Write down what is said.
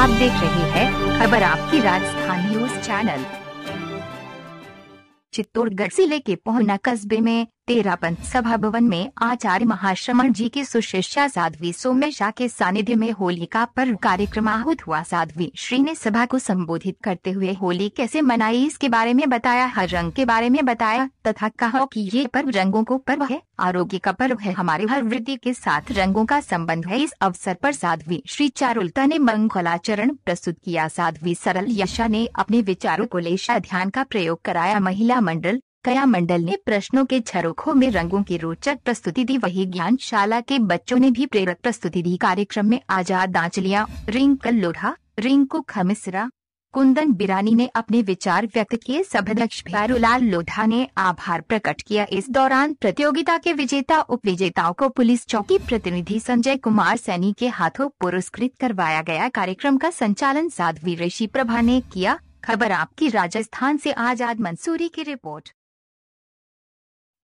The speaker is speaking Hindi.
आप देख रहे हैं खबर आपकी राजस्थान न्यूज चैनल चित्तौड़गढ़ जिले के पोहना कस्बे में तेरापन सभा भवन में आचार्य महाश्रमण जी की सुशिष्या साध्वी सोमेशा के सानिध्य में होली का पर्व कार्यक्रम आहूत हुआ साध्वी श्री ने सभा को संबोधित करते हुए होली कैसे मनाई इसके बारे में बताया हर रंग के बारे में बताया तथा कहा कि ये पर्व रंगों को पर्व है आरोग्य का पर्व है हमारे हर वृद्धि के साथ रंगों का संबंध है इस अवसर आरोप साध्वी श्री चारुलता ने मंगलाचरण प्रस्तुत किया साध्वी सरल यशा ने अपने विचारों को लेशा ध्यान का प्रयोग कराया महिला मंडल कया मंडल ने प्रश्नों के झरोखों में रंगों की रोचक प्रस्तुति दी वही ज्ञान शाला के बच्चों ने भी प्रेरक प्रस्तुति दी कार्यक्रम में आजाद आंचलिया रिंकल लोढ़ा रिंकू खमिसरा कुंदन बिरानी ने अपने विचार व्यक्त किए सभाध्यक्ष भैरूलाल लोढ़ा ने आभार प्रकट किया इस दौरान प्रतियोगिता के विजेता उप विजेताओं को पुलिस चौकी प्रतिनिधि संजय कुमार सैनी के हाथों पुरस्कृत करवाया गया कार्यक्रम का संचालन साध्वी ऋषि प्रभा ने किया खबर आपकी राजस्थान से आजाद मंसूरी की रिपोर्ट